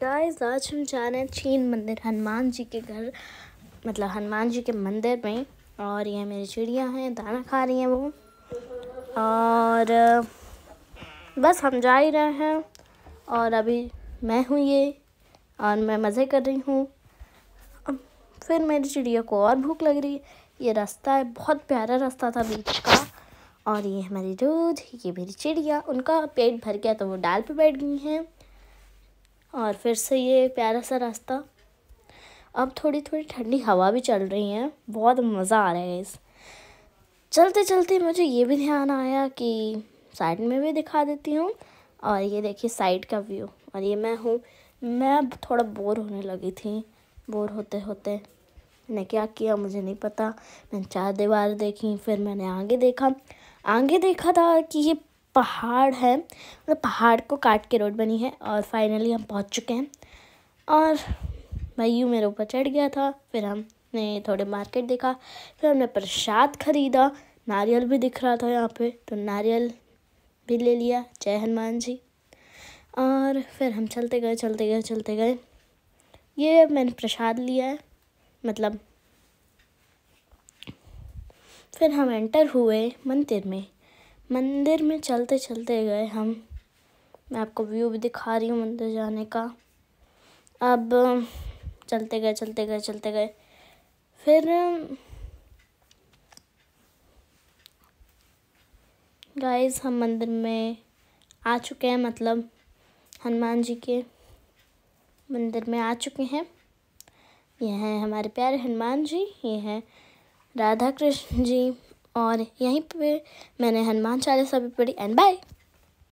guys आज हम जा रहे हैं चीन मंदिर हनुमान जी के घर मतलब हनुमान जी के मंदिर में और ये मेरी चिड़िया हैं दाना खा रही हैं वो और बस हम जा ही रहे हैं और अभी मैं हूँ ये और मैं मज़े कर रही हूँ फिर मेरी चिड़िया को और भूख लग रही है ये रास्ता है बहुत प्यारा रास्ता था बीच का और ये हमारी दूध ये मेरी चिड़िया उनका पेट भर गया तो वो डाल पे बैठ गई हैं और फिर से ये प्यारा सा रास्ता अब थोड़ी थोड़ी ठंडी हवा भी चल रही है बहुत मज़ा आ रहा है इस चलते चलते मुझे ये भी ध्यान आया कि साइड में भी दिखा देती हूँ और ये देखिए साइड का व्यू और ये मैं हूँ मैं थोड़ा बोर होने लगी थी बोर होते होते मैंने क्या किया मुझे नहीं पता मैंने चार दीवार देखी फिर मैंने आगे देखा आगे देखा था कि ये पहाड़ है मतलब पहाड़ को काट के रोड बनी है और फाइनली हम पहुंच चुके हैं और भैयू मेरे ऊपर चढ़ गया था फिर हमने थोड़े मार्केट देखा फिर हमने प्रसाद ख़रीदा नारियल भी दिख रहा था यहाँ पे तो नारियल भी ले लिया जय हनुमान जी और फिर हम चलते गए चलते गए चलते गए ये मैंने प्रसाद लिया है मतलब फिर हम एंटर हुए मंदिर में मंदिर में चलते चलते गए हम मैं आपको व्यू भी दिखा रही हूँ मंदिर जाने का अब चलते गए चलते गए चलते गए फिर गाइस हम मंदिर में आ चुके हैं मतलब हनुमान जी के मंदिर में आ चुके हैं ये हैं हमारे प्यारे हनुमान जी ये हैं राधा कृष्ण जी और यहीं पर मैंने हनुमान चालीसा भी पढ़ी एंड बाय